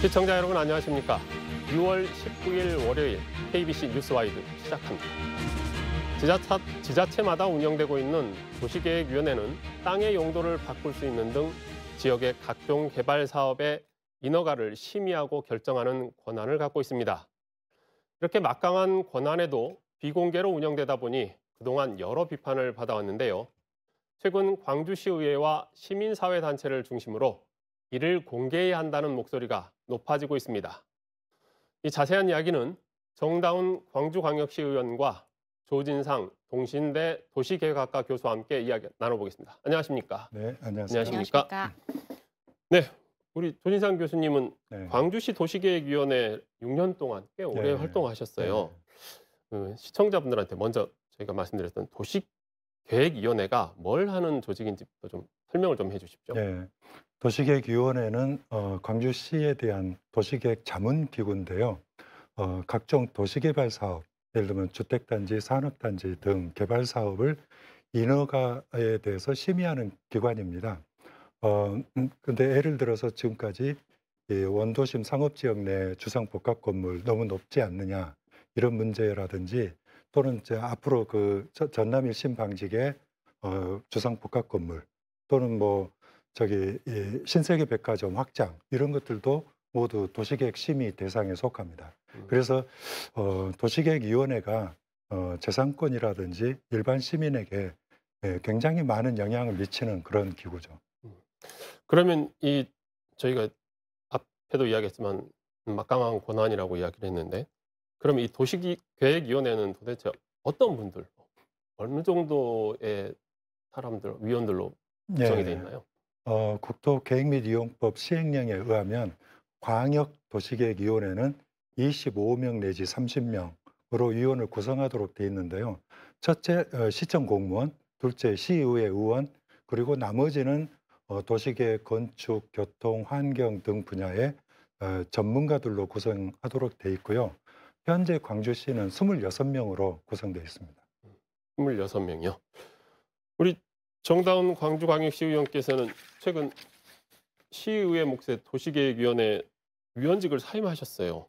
시청자 여러분 안녕하십니까. 6월 19일 월요일 KBC 뉴스와이드 시작합니다. 지자차, 지자체마다 운영되고 있는 도시계획위원회는 땅의 용도를 바꿀 수 있는 등 지역의 각종 개발 사업의 인허가를 심의하고 결정하는 권한을 갖고 있습니다. 이렇게 막강한 권한에도 비공개로 운영되다 보니 그동안 여러 비판을 받아왔는데요. 최근 광주시의회와 시민사회단체를 중심으로 이를 공개해야 한다는 목소리가 높아지고 있습니다. 이 자세한 이야기는 정다운 광주광역시 의원과 조진상 동신대 도시계획학과 교수와 함께 이야기 나눠보겠습니다. 안녕하십니까? 네, 안녕하세요. 안녕하십니까? 네, 우리 조진상 교수님은 네. 광주시 도시계획위원회 6년 동안 꽤 오래 네. 활동하셨어요. 네. 그 시청자분들한테 먼저 저희가 말씀드렸던 도시계획위원회가 뭘 하는 조직인지 좀 설명을 좀 해주십시오. 네, 도시계획위원회는 어, 광주시에 대한 도시계획 자문기구인데요. 어, 각종 도시개발 사업, 예를 들면 주택단지, 산업단지 등 개발 사업을 인허가에 대해서 심의하는 기관입니다. 그런데 어, 음, 예를 들어서 지금까지 이 원도심 상업지역 내 주상 복합 건물 너무 높지 않느냐 이런 문제라든지 또는 이제 앞으로 그 전남 일신 방직의 어, 주상 복합 건물 또는 뭐 저기 이 신세계 백화점 확장 이런 것들도 모두 도시계획 심의 대상에 속합니다. 음. 그래서 어, 도시계획위원회가 어, 재산권이라든지 일반 시민에게 예, 굉장히 많은 영향을 미치는 그런 기구죠. 음. 그러면 이 저희가 앞에도 이야기했지만 막강한 권한이라고 이야기를 했는데 그럼 이 도시계획위원회는 도대체 어떤 분들 어느 정도의 사람들 위원들로 구성이 되어 네. 있나요? 어, 국토 계획 및 이용법 시행령에 의하면 광역 도시계획위원회는 25명 내지 30명으로 위원을 구성하도록 되어 있는데요. 첫째 어, 시청 공무원, 둘째 시의회 의원, 그리고 나머지는 어, 도시계획, 건축, 교통, 환경 등 분야의 어, 전문가들로 구성하도록 되어 있고요. 현재 광주시는 26명으로 구성되어 있습니다. 26명이요? 우리 정다운 광주광역시 의원께서는 최근 시의회 목세 도시계획위원회 위원직을 사임하셨어요.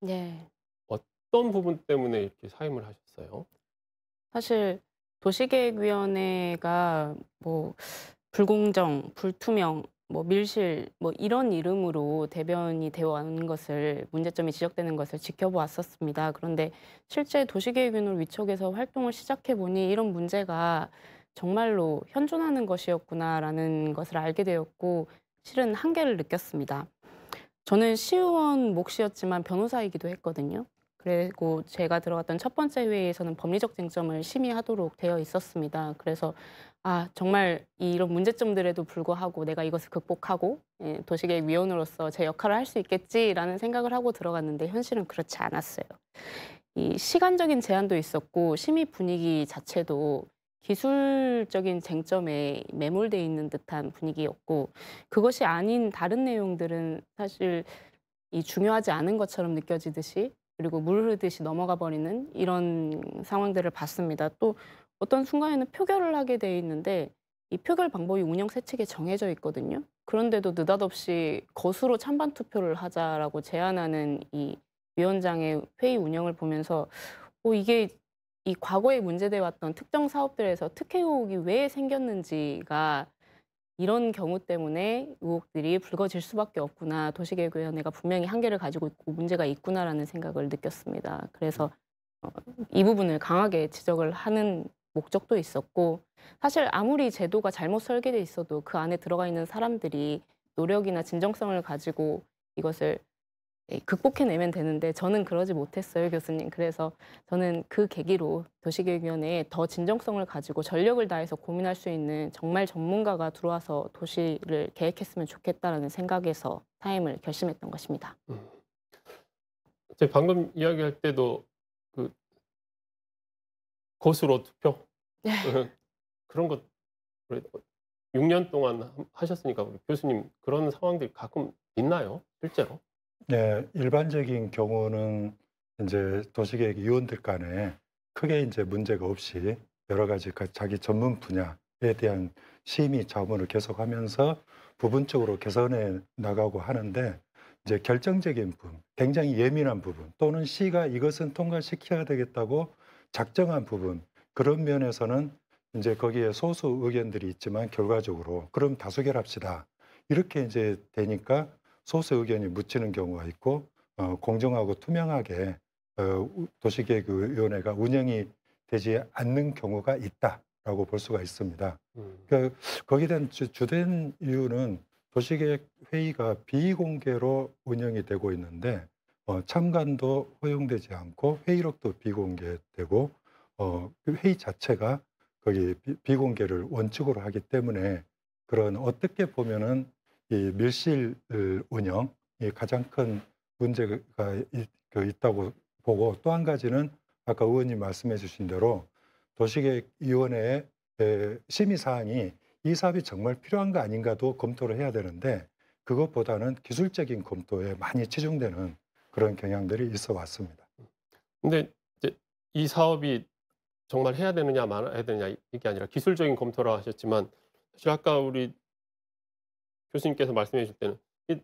네. 어떤 부분 때문에 이렇게 사임을 하셨어요? 사실 도시계획위원회가 뭐 불공정, 불투명, 뭐 밀실 뭐 이런 이름으로 대변이 되어 온 것을 문제점이 지적되는 것을 지켜보았었습니다. 그런데 실제 도시계획위원회 위촉에서 활동을 시작해 보니 이런 문제가 정말로 현존하는 것이었구나라는 것을 알게 되었고 실은 한계를 느꼈습니다. 저는 시의원 몫이었지만 변호사이기도 했거든요. 그리고 제가 들어갔던 첫 번째 회의에서는 법리적 쟁점을 심의하도록 되어 있었습니다. 그래서 아 정말 이런 문제점들에도 불구하고 내가 이것을 극복하고 예, 도시계 위원으로서 제 역할을 할 수 있겠지라는 생각을 하고 들어갔는데 현실은 그렇지 않았어요. 이 시간적인 제한도 있었고 심의 분위기 자체도 기술적인 쟁점에 매몰돼 있는 듯한 분위기였고 그것이 아닌 다른 내용들은 사실 이 중요하지 않은 것처럼 느껴지듯이 그리고 물 흐르듯이 넘어가 버리는 이런 상황들을 봤습니다. 또 어떤 순간에는 표결을 하게 돼 있는데 이 표결 방법이 운영 세칙에 정해져 있거든요. 그런데도 느닷없이 거수로 찬반 투표를 하자라고 제안하는 이 위원장의 회의 운영을 보면서 어, 이게 이 과거에 문제돼 왔던 특정 사업들에서 특혜 의혹이 왜 생겼는지가 이런 경우 때문에 의혹들이 불거질 수밖에 없구나. 도시계획위원회가 분명히 한계를 가지고 있고 문제가 있구나라는 생각을 느꼈습니다. 그래서 어, 이 부분을 강하게 지적을 하는 목적도 있었고 사실 아무리 제도가 잘못 설계돼 있어도 그 안에 들어가 있는 사람들이 노력이나 진정성을 가지고 이것을 예, 극복해내면 되는데 저는 그러지 못했어요, 교수님. 그래서 저는 그 계기로 도시교육위원회에 더 진정성을 가지고 전력을 다해서 고민할 수 있는 정말 전문가가 들어와서 도시를 계획했으면 좋겠다라는 생각에서 타임을 결심했던 것입니다. 음. 제가 방금 이야기할 때도 그 것으로 투표 네. 그런 것 6년 동안 하셨으니까 교수님 그런 상황들이 가끔 있나요, 실제로? 네, 일반적인 경우는 이제 도시계획 위원들 간에 크게 이제 문제가 없이 여러 가지 그 자기 전문 분야에 대한 심의 자문을 계속하면서 부분적으로 개선해 나가고 하는데 이제 결정적인 부분, 굉장히 예민한 부분 또는 시가 이것은 통과시켜야 되겠다고 작정한 부분 그런 면에서는 이제 거기에 소수 의견들이 있지만 결과적으로 그럼 다수결합시다 이렇게 이제 되니까 소수 의견이 묻히는 경우가 있고 어, 공정하고 투명하게 어, 도시계획위원회가 운영이 되지 않는 경우가 있다라고 볼 수가 있습니다. 음. 그 거기에 대한 주, 주된 이유는 도시계획 회의가 비공개로 운영이 되고 있는데 어, 참관도 허용되지 않고 회의록도 비공개되고 어, 그 회의 자체가 거기 비, 비공개를 원칙으로 하기 때문에 그런 어떻게 보면은 이 밀실 어, 운영이 가장 큰 문제가 그 있다고 보고 또 한 가지는 아까 의원님 말씀해 주신 대로 도시계획위원회의 심의사항이 이 사업이 정말 필요한 거 아닌가도 검토를 해야 되는데 그것보다는 기술적인 검토에 많이 치중되는 그런 경향들이 있어 왔습니다. 근데 이제 이 사업이 정말 해야 되느냐 말아야 되느냐 이게 아니라 기술적인 검토라 하셨지만 사실 아까 우리 교수님께서 말씀해 주실 때는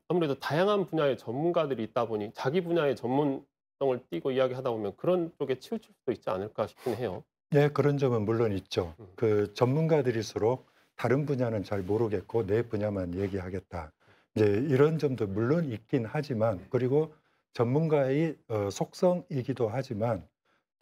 아무래도 다양한 분야의 전문가들이 있다 보니 자기 분야의 전문성을 띄고 이야기하다 보면 그런 쪽에 치우칠 수도 있지 않을까 싶긴 해요. 예, 그런 점은 물론 있죠. 음. 그 전문가들일수록 다른 분야는 잘 모르겠고 내 분야만 얘기하겠다. 이제 이런 점도 물론 있긴 하지만 네. 그리고 전문가의 어, 속성이기도 하지만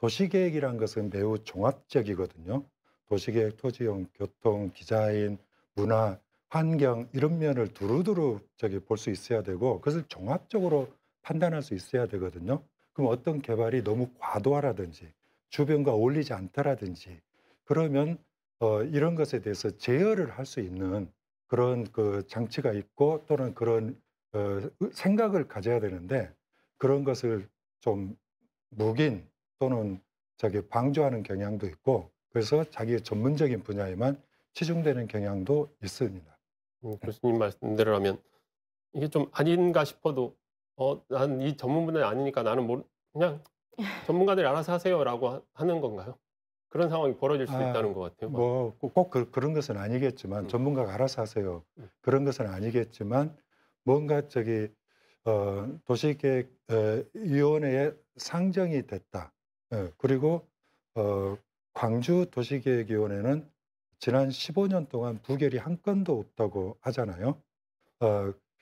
도시계획이란 것은 매우 종합적이거든요. 도시계획, 토지용 교통, 디자인, 문화 환경 이런 면을 두루두루 저기 볼 수 있어야 되고 그것을 종합적으로 판단할 수 있어야 되거든요. 그럼 어떤 개발이 너무 과도하라든지 주변과 어울리지 않다라든지 그러면 어, 이런 것에 대해서 제어를 할 수 있는 그런 그 장치가 있고 또는 그런 어, 생각을 가져야 되는데 그런 것을 좀 묵인 또는 자기 방조하는 경향도 있고 그래서 자기 의 전문적인 분야에만 치중되는 경향도 있습니다. 음, 네. 교수님 말씀대로 하면 이게 좀 아닌가 싶어도 어, 난 이 전문 분야 아니니까 나는 모르, 그냥 전문가들이 알아서 하세요라고 하는 건가요? 그런 상황이 벌어질 수 아, 있다는 것 같아요. 뭐꼭 그, 꼭 그, 런 것은 아니겠지만 음. 전문가가 알아서 하세요. 음. 그런 것은 아니겠지만 뭔가 저기 어, 도시계획 어, 위원회의 상정이 됐다. 어, 그리고 어, 광주 도시계획위원회는 지난 15년 동안 부결이 한 건도 없다고 하잖아요.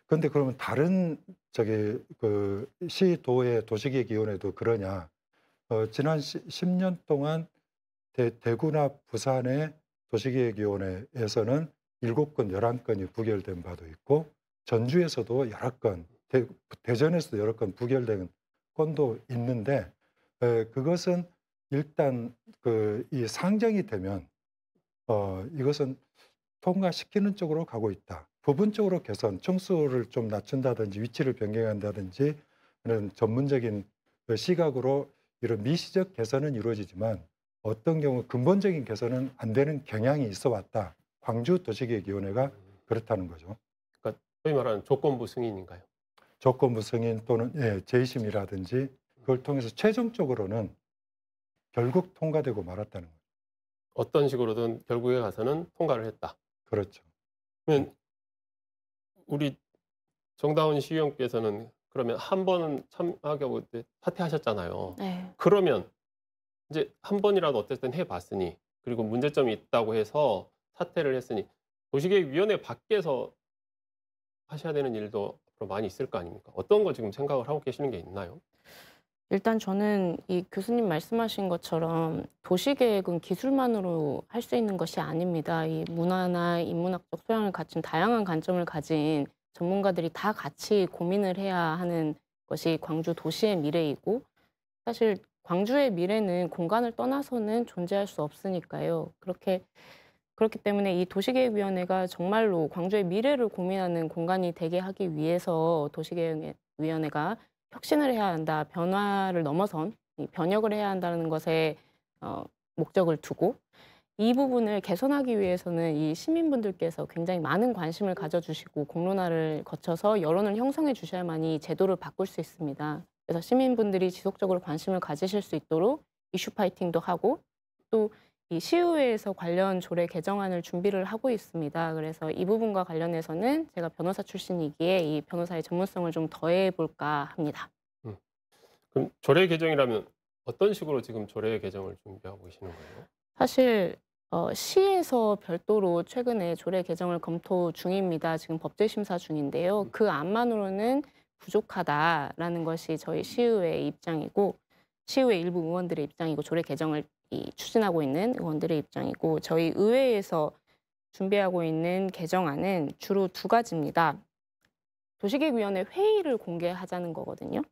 그런데 어, 그러면 다른 저기 그 시도의 도시계 기원에도 그러냐? 어, 지난 시, 10년 동안 대, 구나 부산의 도시계 기원에서는 7건, 11건이 부결된 바도 있고 전주에서도 여러 건, 대, 전에서도 여러 건 부결된 건도 있는데 에, 그것은 일단 그 이 상정이 되면 어, 이것은 통과시키는 쪽으로 가고 있다. 부분적으로 개선, 총수를 좀 낮춘다든지 위치를 변경한다든지 하는 전문적인 그 시각으로 이런 미시적 개선은 이루어지지만 어떤 경우 근본적인 개선은 안 되는 경향이 있어 왔다. 광주 도시계획위원회가 그렇다는 거죠. 그러니까 소위 말하는 조건부 승인인가요? 조건부 승인 또는 예, 재심이라든지 그걸 통해서 최종적으로는 결국 통과되고 말았다는 거죠. 어떤 식으로든 결국에 가서는 통과를 했다. 그렇죠. 그러면 네. 우리 정다운 시의원께서는 그러면 한 번은 참하고 뭐 사퇴하셨잖아요. 네. 그러면 이제 한 번이라도 어쨌든 해봤으니 그리고 문제점이 있다고 해서 사퇴를 했으니 도시계획위원회 밖에서 하셔야 되는 일도 앞으로 많이 있을 거 아닙니까? 어떤 거 지금 생각을 하고 계시는 게 있나요? 일단 저는 이 교수님 말씀하신 것처럼 도시계획은 기술만으로 할 수 있는 것이 아닙니다. 이 문화나 인문학적 소양을 갖춘 다양한 관점을 가진 전문가들이 다 같이 고민을 해야 하는 것이 광주 도시의 미래이고 사실 광주의 미래는 공간을 떠나서는 존재할 수 없으니까요. 그렇게 그렇기 때문에 이 도시계획위원회가 정말로 광주의 미래를 고민하는 공간이 되게 하기 위해서 도시계획위원회가 혁신을 해야 한다, 변화를 넘어선 변혁을 해야 한다는 것에 어, 목적을 두고 이 부분을 개선하기 위해서는 이 시민분들께서 굉장히 많은 관심을 가져주시고 공론화를 거쳐서 여론을 형성해 주셔야만이 제도를 바꿀 수 있습니다. 그래서 시민분들이 지속적으로 관심을 가지실 수 있도록 이슈 파이팅도 하고 또이 시의회에서 관련 조례 개정안을 준비를 하고 있습니다. 그래서 이 부분과 관련해서는 제가 변호사 출신이기에 이 변호사의 전문성을 좀 더해 볼까 합니다. 음. 그럼 조례 개정이라면 어떤 식으로 지금 조례 개정을 준비하고 계시는 거예요? 사실 어, 시에서 별도로 최근에 조례 개정을 검토 중입니다. 지금 법제 심사 중인데요. 음. 그 안만으로는 부족하다라는 것이 저희 시의회 의 입장이고 시의회 일부 의원들의 입장이고 조례 개정을 이 추진하고 있는 의원들의 입장이고 저희 의회에서 준비하고 있는 개정안은 주로 두 가지입니다. 도시계획위원회 회의를 공개하자는 거거든요.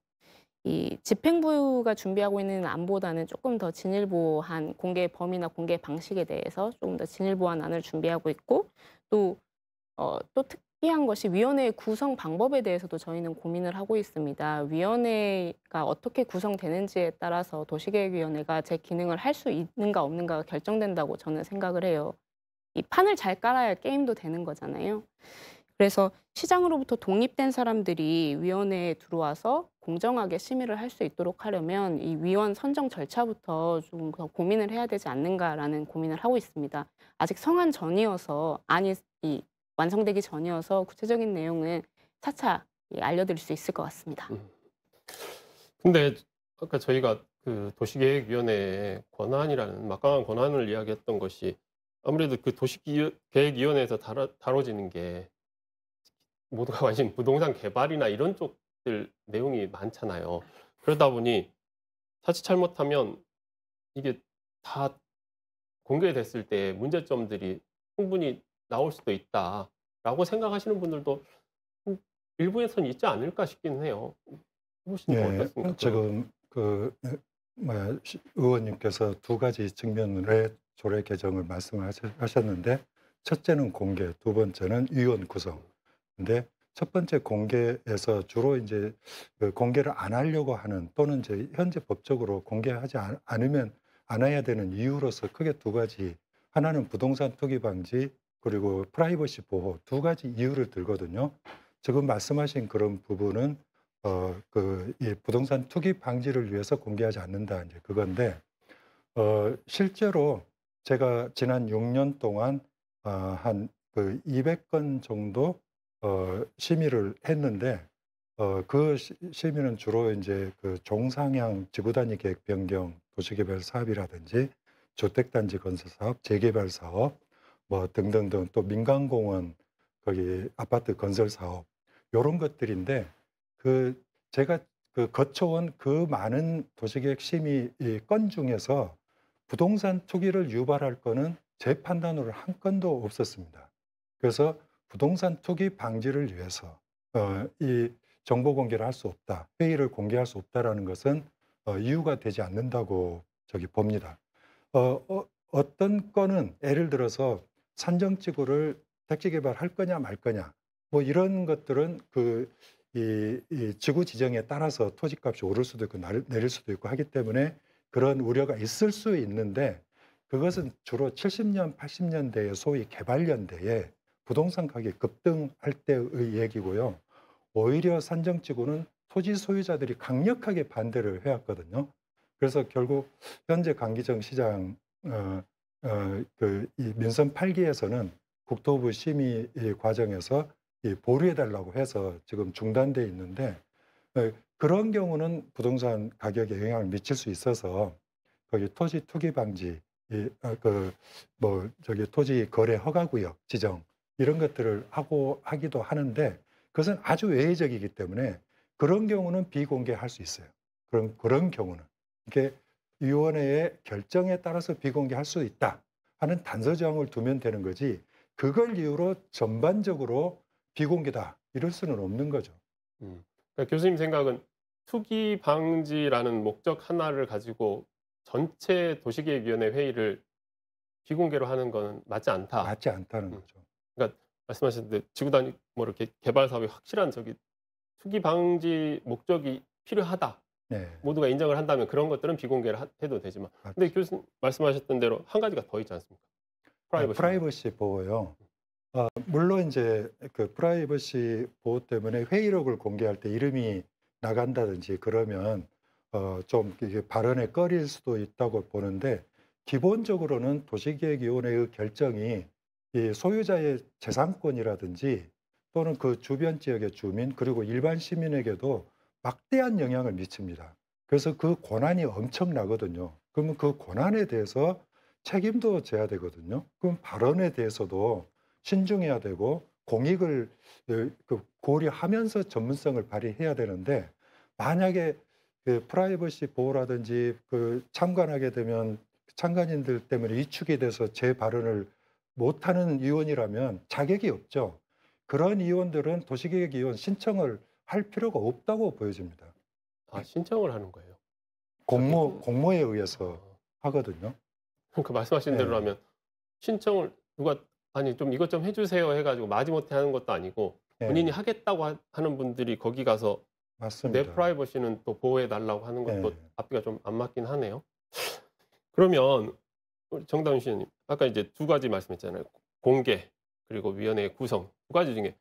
이 집행부가 준비하고 있는 안보다는 조금 더 진일보한 공개 범위나 공개 방식에 대해서 조금 더 진일보한 안을 준비하고 있고 또 어, 또 특, 특이한 것이 위원회의 구성 방법에 대해서도 저희는 고민을 하고 있습니다. 위원회가 어떻게 구성되는지에 따라서 도시계획위원회가 제 기능을 할 수 있는가 없는가가 결정된다고 저는 생각을 해요. 이 판을 잘 깔아야 게임도 되는 거잖아요. 그래서 시장으로부터 독립된 사람들이 위원회에 들어와서 공정하게 심의를 할 수 있도록 하려면 이 위원 선정 절차부터 좀 더 고민을 해야 되지 않는가라는 고민을 하고 있습니다. 아직 성한 전이어서 아니 이 완성되기 전이어서 구체적인 내용은 차차 예, 알려드릴 수 있을 것 같습니다. 그런데 음. 아까 저희가 그 도시계획위원회의 권한이라는 막강한 권한을 이야기했던 것이 아무래도 그 도시계획위원회에서 다뤄, 지는게 모두가 관심 부동산 개발이나 이런 쪽들 내용이 많잖아요. 그러다 보니 사실 잘못하면 이게 다 공개됐을 때 문제점들이 충분히 나올 수도 있다라고 생각하시는 분들도 일부에선 있지 않을까 싶긴 해요. 보 네. 지금 그 네, 의원님께서 두 가지 측면의 조례 개정을 말씀을 하셨는데 첫째는 공개, 두 번째는 위원 구성. 근데 첫 번째 공개에서 주로 이제 그 공개를 안 하려고 하는 또는 이제 현재 법적으로 공개하지 않, 않으면 안 해야 되는 이유로서 크게 두 가지. 하나는 부동산 투기 방지, 그리고 프라이버시 보호 두 가지 이유를 들거든요. 지금 말씀하신 그런 부분은 어, 그 부동산 투기 방지를 위해서 공개하지 않는다 이제 그건데 어, 실제로 제가 지난 6년 동안 어, 한그 200건 정도 어, 심의를 했는데 어, 그 심의는 주로 이제 그 종상향 지구단위 계획 변경 도시개발 사업이라든지 주택단지 건설 사업 재개발 사업 뭐 등등등 또 민간공원 거기 아파트 건설 사업 요런 것들인데 그 제가 그 거쳐온 그 많은 도시계획 심의 건 중에서 부동산 투기를 유발할 거는 제 판단으로 한 건도 없었습니다. 그래서 부동산 투기 방지를 위해서 어, 이 정보 공개를 할 수 없다, 회의를 공개할 수 없다라는 것은 어, 이유가 되지 않는다고 저기 봅니다. 어, 어, 어떤 건은 예를 들어서 산정지구를 택지 개발할 거냐 말 거냐 뭐 이런 것들은 그 이, 이 지구 지정에 따라서 토지값이 오를 수도 있고 내릴 수도 있고 하기 때문에 그런 우려가 있을 수 있는데 그것은 주로 70년, 80년대의 소위 개발연대에 부동산 가격 급등할 때의 얘기고요. 오히려 산정지구는 토지 소유자들이 강력하게 반대를 해왔거든요. 그래서 결국 현재 강기정 시장 어, 어, 그 민선 8기에서는 국토부 심의 과정에서 보류해달라고 해서 지금 중단돼 있는데 어, 그런 경우는 부동산 가격에 영향을 미칠 수 있어서 거기 토지 투기 방지, 어, 그뭐 저기 토지 거래 허가 구역 지정 이런 것들을 하고 하기도 하는데 그것은 아주 외의적이기 때문에 그런 경우는 비공개할 수 있어요. 그런 그런 경우는 이게 위원회의 결정에 따라서 비공개할 수 있다 하는 단서 조항을 두면 되는 거지 그걸 이유로 전반적으로 비공개다 이럴 수는 없는 거죠. 음. 그러니까 교수님 생각은 투기 방지라는 목적 하나를 가지고 전체 도시계획위원회 회의를 비공개로 하는 건 맞지 않다. 맞지 않다는 음. 거죠. 그러니까 말씀하신 대로 지구 단위 뭐 이렇게 개발 사업에 확실한 저기 투기 방지 목적이 필요하다. 네. 모두가 인정을 한다면 그런 것들은 비공개를 하, 해도 되지만 맞죠. 근데 교수님 말씀하셨던 대로 한 가지가 더 있지 않습니까? 아, 프라이버시, 네, 프라이버시 보호요. 아, 물론 이제 그 프라이버시 보호 때문에 회의록을 공개할 때 이름이 나간다든지 그러면 어, 좀발언에 꺼릴 수도 있다고 보는데 기본적으로는 도시계획위원회의 결정이 소유자의 재산권이라든지 또는 그 주변 지역의 주민 그리고 일반 시민에게도 막대한 영향을 미칩니다. 그래서 그 고난이 엄청나거든요. 그러면 그 고난에 대해서 책임도 져야 되거든요. 그럼 발언에 대해서도 신중해야 되고 공익을 어, 그 고려하면서 전문성을 발휘해야 되는데 만약에 그 프라이버시 보호라든지 그 참관하게 되면 참관인들 때문에 위축이 돼서 제 발언을 못하는 의원이라면 자격이 없죠. 그런 의원들은 도시계획 위원 신청을 할 필요가 없다고 보여집니다. 아 신청을 하는 거예요? 공모 공모에 의해서 아. 하거든요. 그 말씀하신 대로 라면 네. 신청을 누가 아니 좀 이것 좀 해주세요 해가지고 마지못해 하는 것도 아니고 네. 본인이 네. 하겠다고 하, 는 분들이 거기 가서 맞습니다. 내 프라이버시는 또 보호해 달라고 하는 네. 것도 네. 앞뒤가 좀 안 맞긴 하네요. 그러면 정다운 씨님 아까 이제 두 가지 말씀했잖아요. 공개 그리고 위원회 구성 두 가지 중에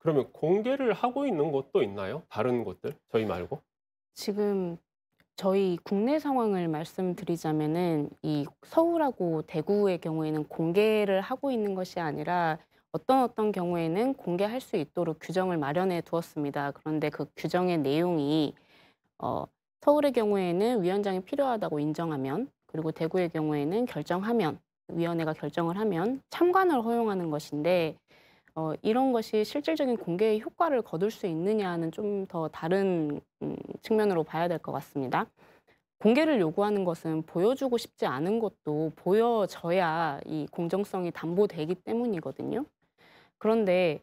그러면 공개를 하고 있는 것도 있나요? 다른 것들 저희 말고? 지금 저희 국내 상황을 말씀드리자면은 이 서울하고 대구의 경우에는 공개를 하고 있는 것이 아니라 어떤 어떤 경우에는 공개할 수 있도록 규정을 마련해 두었습니다. 그런데 그 규정의 내용이 어, 서울의 경우에는 위원장이 필요하다고 인정하면 그리고 대구의 경우에는 결정하면 위원회가 결정을 하면 참관을 허용하는 것인데 어, 이런 것이 실질적인 공개의 효과를 거둘 수 있느냐는 좀 더 다른 음, 측면으로 봐야 될 것 같습니다. 공개를 요구하는 것은 보여주고 싶지 않은 것도 보여져야 이 공정성이 담보되기 때문이거든요. 그런데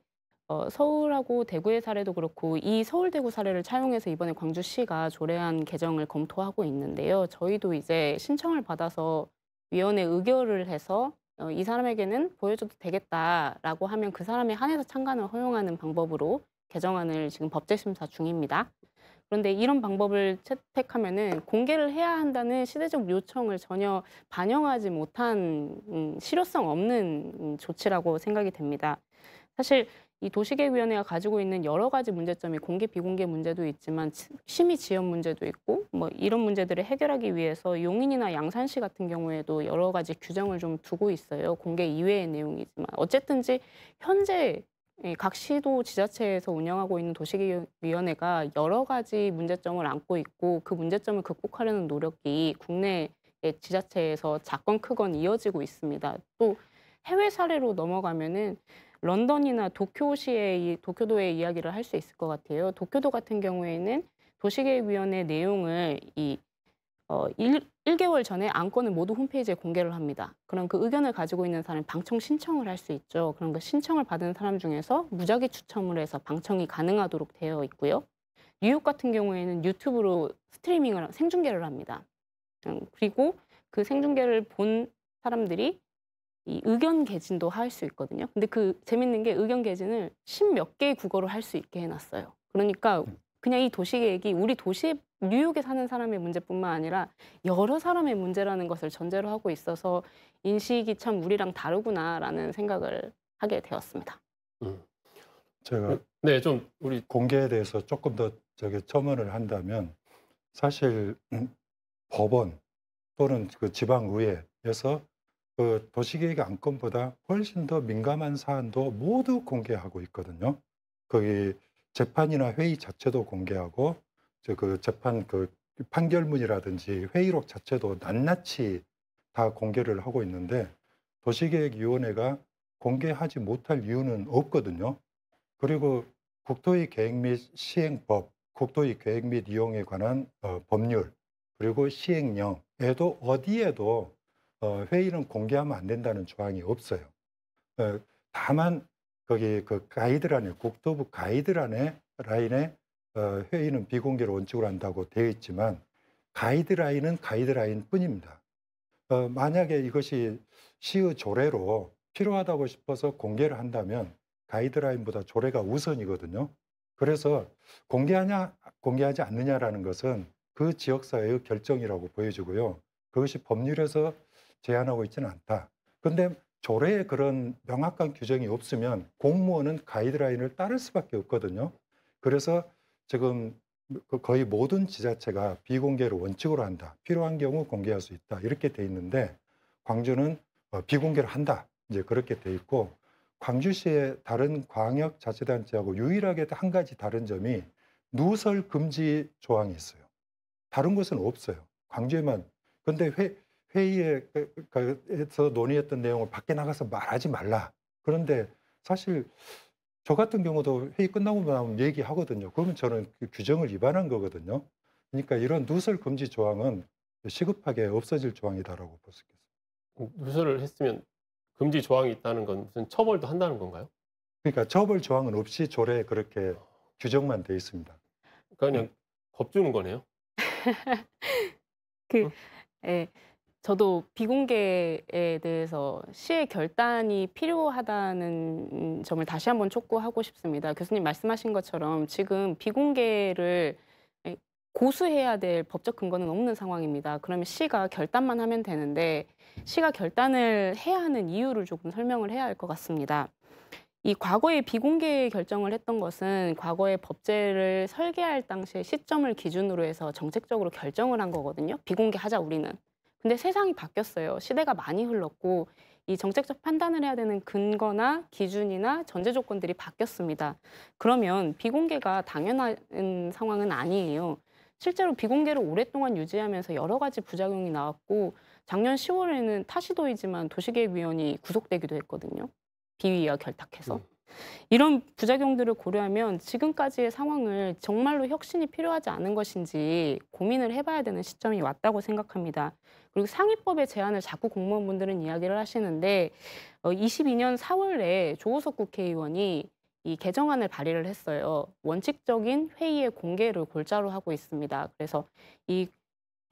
어, 서울하고 대구의 사례도 그렇고 이 서울대구 사례를 차용해서 이번에 광주시가 조례안 개정을 검토하고 있는데요. 저희도 이제 신청을 받아서 위원회 의결을 해서 어, 이 사람에게는 보여줘도 되겠다라고 하면 그 사람에 한해서 참관을 허용하는 방법으로 개정안을 지금 법제심사 중입니다. 그런데 이런 방법을 채택하면은 공개를 해야 한다는 시대적 요청을 전혀 반영하지 못한 음, 실효성 없는 음, 조치라고 생각이 됩니다. 사실 이 도시계획위원회가 가지고 있는 여러 가지 문제점이 공개 비공개 문제도 있지만 심의 지연 문제도 있고 뭐 이런 문제들을 해결하기 위해서 용인이나 양산시 같은 경우에도 여러 가지 규정을 좀 두고 있어요. 공개 이외의 내용이지만 어쨌든지 현재 각 시도 지자체에서 운영하고 있는 도시계획위원회가 여러 가지 문제점을 안고 있고 그 문제점을 극복하려는 노력이 국내 지자체에서 작건 크건 이어지고 있습니다. 또 해외 사례로 넘어가면은 런던이나 도쿄시의 도쿄도의 이야기를 할 수 있을 것 같아요. 도쿄도 같은 경우에는 도시계획위원회 내용을 이 어, 1, 1개월 전에 안건을 모두 홈페이지에 공개를 합니다. 그럼 그 의견을 가지고 있는 사람이 방청 신청을 할 수 있죠. 그럼 그 신청을 받은 사람 중에서 무작위 추첨을 해서 방청이 가능하도록 되어 있고요. 뉴욕 같은 경우에는 유튜브로 스트리밍을 생중계를 합니다. 음, 그리고 그 생중계를 본 사람들이 이 의견 개진도 할 수 있거든요. 근데 그 재밌는 게 의견 개진을 십몇 개의 국어로 할 수 있게 해놨어요. 그러니까 음. 그냥 이 도시 계획이 우리 도시 뉴욕에 사는 사람의 문제뿐만 아니라 여러 사람의 문제라는 것을 전제로 하고 있어서 인식이 참 우리랑 다르구나라는 생각을 하게 되었습니다. 음. 제가 음. 네좀 우리 공개에 대해서 조금 더 저기 첨언을 한다면 사실 음, 법원 또는 그 지방의회에서 그 도시계획 안건보다 훨씬 더 민감한 사안도 모두 공개하고 있거든요. 거기 재판이나 회의 자체도 공개하고 그 재판 그 판결문이라든지 회의록 자체도 낱낱이 다 공개를 하고 있는데 도시계획위원회가 공개하지 못할 이유는 없거든요. 그리고 국토의 계획 및 시행법, 국토의 계획 및 이용에 관한 어, 법률, 그리고 시행령에도 어디에도 어, 회의는 공개하면 안 된다는 조항이 없어요. 어, 다만 거기 그 가이드란에 국토부 가이드란에 라인에 어, 회의는 비공개로 원칙으로 한다고 되어 있지만 가이드라인은 가이드라인뿐입니다. 만약에 이것이 시의 조례로 필요하다고 싶어서 공개를 한다면 가이드라인보다 조례가 우선이거든요. 그래서 공개하냐 공개하지 않느냐라는 것은 그 지역사회의 결정이라고 보여지고요. 그것이 법률에서 제한하고 있지는 않다. 근데 조례에 그런 명확한 규정이 없으면 공무원은 가이드라인을 따를 수밖에 없거든요. 그래서 지금 그 거의 모든 지자체가 비공개를 원칙으로 한다. 필요한 경우 공개할 수 있다. 이렇게 돼 있는데 광주는 어, 비공개를 한다. 이제 그렇게 돼 있고 광주시의 다른 광역 자치단체하고 유일하게 한 가지 다른 점이 누설 금지 조항이 있어요. 다른 곳은 없어요. 광주에만. 근데 회, 회의에서 그, 그, 논의했던 내용을 밖에 나가서 말하지 말라. 그런데 사실 저 같은 경우도 회의 끝나고 나면 얘기하거든요. 그러면 저는 그 규정을 위반한 거거든요. 그러니까 이런 누설 금지 조항은 시급하게 없어질 조항이다라고 볼 수 있겠습니다. 어, 누설을 했으면 금지 조항이 있다는 건 무슨 처벌도 한다는 건가요? 그러니까 처벌 조항은 없이 조례에 그렇게 아. 규정만 돼 있습니다. 그러니까 그냥 겁 주는 거네요. 그 응? 어? 예. 저도 비공개에 대해서 시의 결단이 필요하다는 점을 다시 한번 촉구하고 싶습니다. 교수님 말씀하신 것처럼 지금 비공개를 고수해야 될 법적 근거는 없는 상황입니다. 그러면 시가 결단만 하면 되는데 시가 결단을 해야 하는 이유를 조금 설명을 해야 할 것 같습니다. 이 과거에 비공개 결정을 했던 것은 과거에 법제를 설계할 당시의 시점을 기준으로 해서 정책적으로 결정을 한 거거든요. 비공개하자 우리는. 근데 세상이 바뀌었어요. 시대가 많이 흘렀고 이 정책적 판단을 해야 되는 근거나 기준이나 전제 조건들이 바뀌었습니다. 그러면 비공개가 당연한 상황은 아니에요. 실제로 비공개를 오랫동안 유지하면서 여러 가지 부작용이 나왔고 작년 10월에는 타시도이지만 도시계획위원이 구속되기도 했거든요. 비위와 결탁해서. 음. 이런 부작용들을 고려하면 지금까지의 상황을 정말로 혁신이 필요하지 않은 것인지 고민을 해봐야 되는 시점이 왔다고 생각합니다. 그리고 상위법의 제안을 자꾸 공무원분들은 이야기를 하시는데 22년 어, 4월에 조호석 국회의원이 이 개정안을 발의를 했어요. 원칙적인 회의의 공개를 골자로 하고 있습니다. 그래서 이,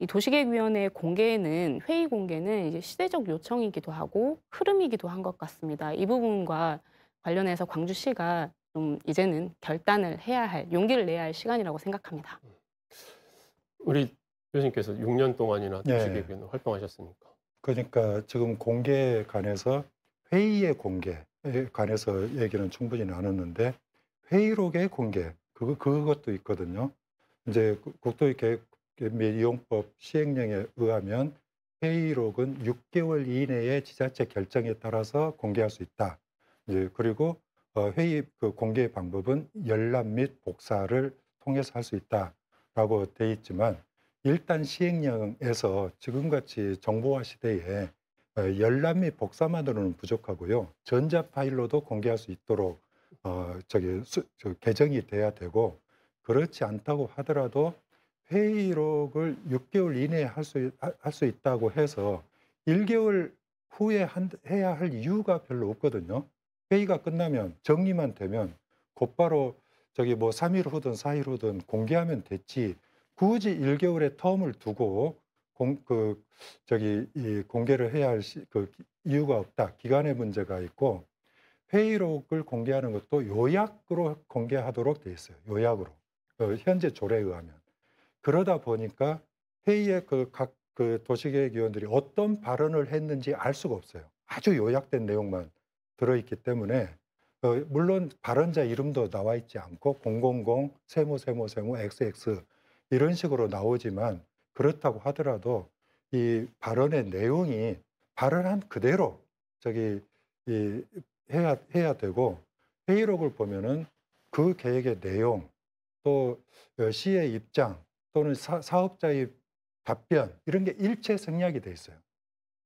이 도시계획위원회의 공개는 회의 공개는 이제 시대적 요청이기도 하고 흐름이기도 한 것 같습니다. 이 부분과 관련해서 광주시가 좀 이제는 결단을 해야 할 용기를 내야 할 시간이라고 생각합니다. 음. 우리 교수님께서 6년 동안이나 주식에는 네. 활동하셨으니까. 그러니까 지금 공개에 관해서 회의의 공개에 관해서 얘기는 충분히 나눴는데 회의록의 공개 그거 그것도 있거든요. 이제 국토기획및 이용법 시행령에 의하면 회의록은 6개월 이내에 지자체 결정에 따라서 공개할 수 있다. 이제 그리고 어, 회의 그 공개 방법은 열람 및 복사를 통해서 할 수 있다라고 돼 있지만 일단 시행령에서 지금같이 정보화 시대에 어, 열람및 복사만으로는 부족하고요. 전자 파일로도 공개할 수 있도록 어, 저기 수, 저, 개정이 돼야 되고 그렇지 않다고 하더라도 회의록을 6개월 이내에 할 수 할 수 있다고 해서 1개월 후에 한, 해야 할 이유가 별로 없거든요. 회의가 끝나면 정리만 되면 곧바로 저기 뭐 3일 후든 4일 후든 공개하면 됐지 굳이 1개월의 텀을 두고 공, 그, 저기, 이 공개를 해야 할 시, 그, 이유가 없다. 기간의 문제가 있고, 회의록을 공개하는 것도 요약으로 공개하도록 돼 있어요. 요약으로. 그 현재 조례에 의하면. 그러다 보니까 회의에 그각 그 도시계획 위원들이 어떤 발언을 했는지 알 수가 없어요. 아주 요약된 내용만 들어있기 때문에 어, 물론 발언자 이름도 나와 있지 않고 000 세모 세모 세모 XX 이런 식으로 나오지만 그렇다고 하더라도 이 발언의 내용이 발언한 그대로 저기 이 해야 해야 되고 회의록을 보면은 그 계획의 내용 또 어, 시의 입장 또는 사, 사업자의 답변 이런 게 일체 생략이 돼 있어요.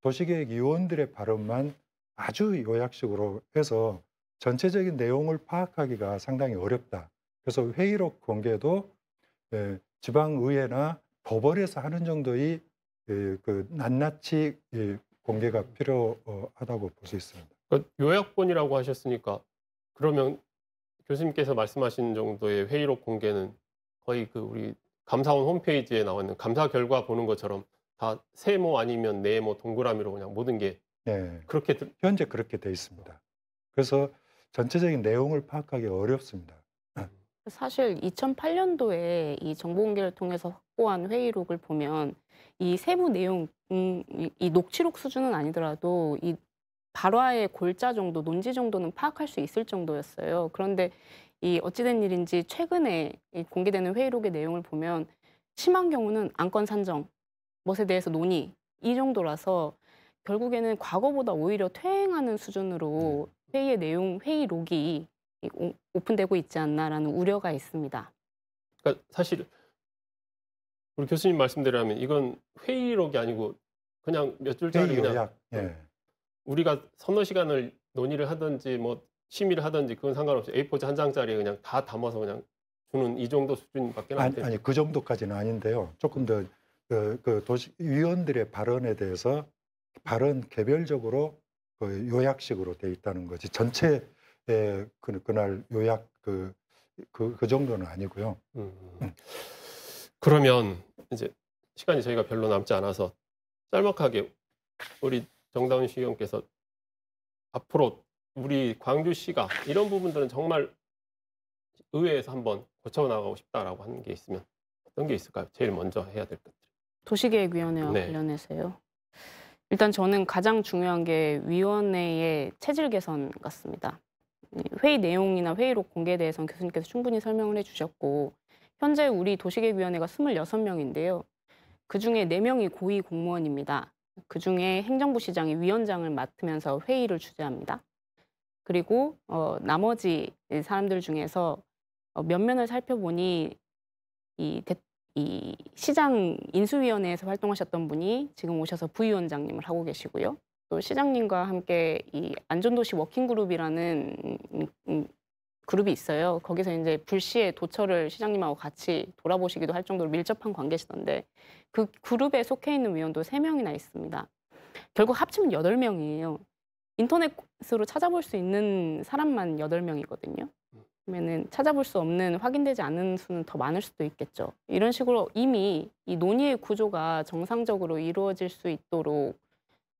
도시계획 위원들의 발언만 아주 요약식으로 해서 전체적인 내용을 파악하기가 상당히 어렵다. 그래서 회의록 공개도 예, 지방의회나 법원에서 하는 정도의 예, 그 낱낱이 예, 공개가 필요하다고 볼 수 있습니다. 그러니까 요약본이라고 하셨으니까 그러면 교수님께서 말씀하신 정도의 회의록 공개는 거의 그 우리 감사원 홈페이지에 나와 있는 감사 결과 보는 것처럼 다 세모 아니면 네모 동그라미로 그냥 모든 게 네. 그렇게 현재 그렇게 돼 있습니다. 그래서 전체적인 내용을 파악하기 어렵습니다. 사실 2008년도에 이 정보공개를 통해서 확보한 회의록을 보면 이 세부 내용, 음, 이 녹취록 수준은 아니더라도 이 발화의 골자 정도, 논지 정도는 파악할 수 있을 정도였어요. 그런데 이 어찌된 일인지 최근에 공개되는 회의록의 내용을 보면 심한 경우는 안건 산정, 무엇에 대해서 논의 이 정도라서 결국에는 과거보다 오히려 퇴행하는 수준으로 네. 회의의 내용, 회의록이 오픈되고 있지 않나라는 우려가 있습니다. 그러니까 사실 우리 교수님 말씀대로라면 이건 회의록이 아니고 그냥 몇 줄짜리 그냥 요약. 예. 우리가 서너 시간을 논의를 하든지 뭐 심의를 하든지 그건 상관없이 A4지 한장짜리 그냥 다 담아서 그냥 주는 이 정도 수준밖에 안 돼요. 아니, 아니 그 정도까지는 아닌데요. 조금 더 그, 그 도시 위원들의 발언에 대해서 발언 개별적으로 그 요약식으로 돼 있다는 거지 전체 그, 그날 요약 그, 그, 그 정도는 아니고요. 음 음, 음. 음. 그러면 이제 시간이 저희가 별로 남지 않아서 짤막하게 우리 정다운 시경께서 앞으로 우리 광주시가 이런 부분들은 정말 의회에서 한번 고쳐나가고 싶다라고 하는 게 있으면 어떤 게 있을까요? 제일 먼저 해야 될 것들. 도시계획위원회와 네. 관련해서요. 일단 저는 가장 중요한 게 위원회의 체질 개선 같습니다. 회의 내용이나 회의록 공개에 대해서는 교수님께서 충분히 설명을 해주셨고 현재 우리 도시계획위원회가 26명인데요. 그중에 4명이 고위 공무원입니다. 그중에 행정부 시장이 위원장을 맡으면서 회의를 주재합니다. 그리고 어, 나머지 사람들 중에서 어, 면면을 살펴보니 이, 대, 이 시장 인수위원회에서 활동하셨던 분이 지금 오셔서 부위원장님을 하고 계시고요. 또 시장님과 함께 이 안전도시 워킹그룹이라는 음, 음, 음, 그룹이 있어요. 거기서 이제 불시에 도처를 시장님하고 같이 돌아보시기도 할 정도로 밀접한 관계시던데 그 그룹에 속해 있는 위원도 3명이나 있습니다. 결국 합치면 8 명이에요 인터넷으로 찾아볼 수 있는 사람만 8 명이거든요 그러면 찾아볼 수 없는 확인되지 않은 수는 더 많을 수도 있겠죠. 이런 식으로 이미 이 논의의 구조가 정상적으로 이루어질 수 있도록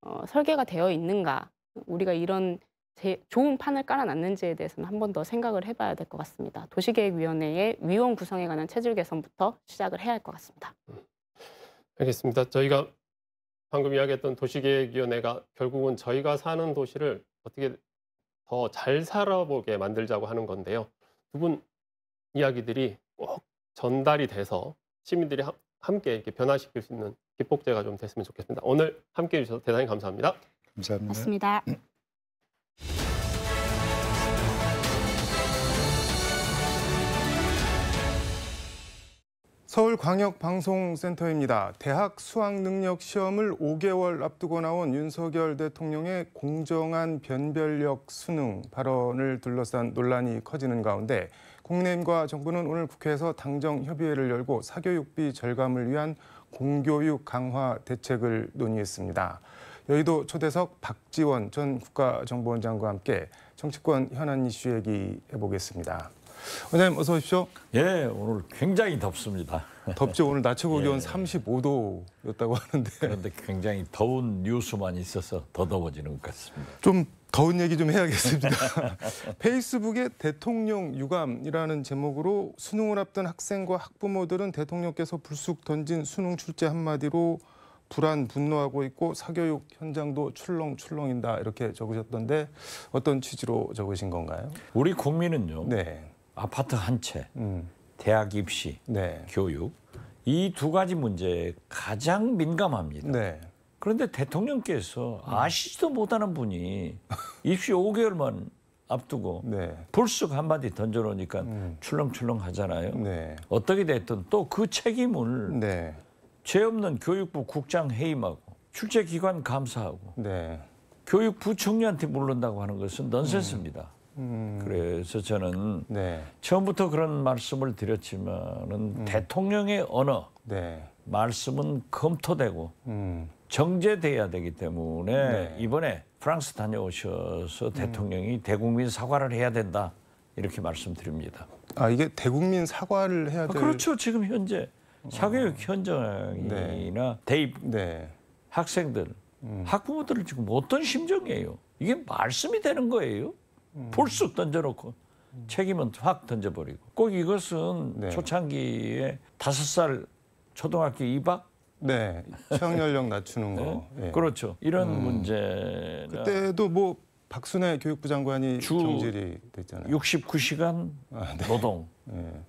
어, 설계가 되어 있는가, 우리가 이런 제, 좋은 판을 깔아놨는지에 대해서는 한 번 더 생각을 해봐야 될 것 같습니다. 도시계획위원회의 위원 구성에 관한 체질 개선부터 시작을 해야 할 것 같습니다. 음. 알겠습니다. 저희가 방금 이야기했던 도시계획위원회가 결국은 저희가 사는 도시를 어떻게 더 잘 살아보게 만들자고 하는 건데요. 두 분 이야기들이 꼭 전달이 돼서 시민들이 함께 이렇게 변화시킬 수 있는 기폭제가 좀 됐으면 좋겠습니다. 오늘 함께해 주셔서 대단히 감사합니다. 감사합니다. 맞습니다. 서울광역방송센터입니다. 대학 수학능력 시험을 5개월 앞두고 나온 윤석열 대통령의 공정한 변별력 수능 발언을 둘러싼 논란이 커지는 가운데 국민의힘과 정부는 오늘 국회에서 당정 협의회를 열고 사교육비 절감을 위한 공교육 강화 대책을 논의했습니다. 여의도 초대석 박지원 전 국가정보원장과 함께 정치권 현안 이슈 얘기해보겠습니다. 원장님 어서 오십시오. 예, 오늘 굉장히 덥습니다. 덥죠. 오늘 낮 최고 기온 예. 35도였다고 하는데. 그런데 굉장히 더운 뉴스만 있어서 더 더워지는 것 같습니다. 좀 더운 얘기 좀 해야겠습니다. 페이스북에 대통령 유감이라는 제목으로 수능을 앞둔 학생과 학부모들은 대통령께서 불쑥 던진 수능 출제 한마디로 불안, 분노하고 있고 사교육 현장도 출렁출렁인다 이렇게 적으셨던데 어떤 취지로 적으신 건가요? 우리 국민은요. 네. 아파트 한 채, 음. 대학 입시, 네. 교육 이 두 가지 문제에 가장 민감합니다. 네. 그런데 대통령께서 아시지도 못하는 분이 입시 5개월만 앞두고 네. 불쑥 한마디 던져놓으니까 음. 출렁출렁 하잖아요. 네. 어떻게 됐든 또 그 책임을 네. 죄 없는 교육부 국장 해임하고 출제기관 감사하고 네. 교육부총리한테 물른다고 하는 것은 넌센스입니다. 음. 음. 그래서 저는 네. 처음부터 그런 말씀을 드렸지만은 음. 대통령의 언어, 네. 말씀은 검토되고 음. 정제돼야 되기 때문에 네. 이번에 프랑스 다녀오셔서 음. 대통령이 대국민 사과를 해야 된다 이렇게 말씀드립니다. 아 이게 대국민 사과를 해야 아, 될... 아, 그렇죠 지금 현재 어. 사교육 현장이나 네. 대입 네. 학생들 음. 학부모들을 지금 어떤 심정이에요? 이게 말씀이 되는 거예요? 불쑥 던져놓고 책임은 확 던져버리고 꼭 이것은 네. 초창기에 다섯 살 초등학교 2박 네 체험 연령 낮추는 거 네. 예. 그렇죠 이런 음. 문제 그때도 뭐 박순애 교육부 장관이 주정질이 됐잖아요 69시간 아, 네. 노동 예. 음.